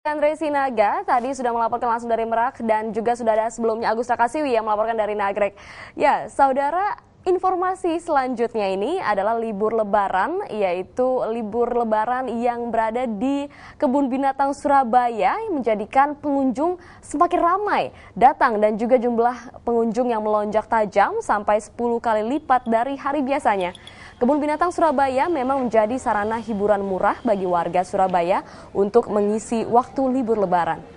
Andre Sinaga tadi sudah melaporkan langsung dari Merak dan juga sudah ada sebelumnya Agus Rakasiwi yang melaporkan dari Nagrek. Ya, saudara, informasi selanjutnya ini adalah libur lebaran, yaitu libur lebaran yang berada di Kebun Binatang Surabaya yang menjadikan pengunjung semakin ramai datang dan juga jumlah pengunjung yang melonjak tajam sampai 10 kali lipat dari hari biasanya. Kebun Binatang Surabaya memang menjadi sarana hiburan murah bagi warga Surabaya untuk mengisi waktu libur lebaran.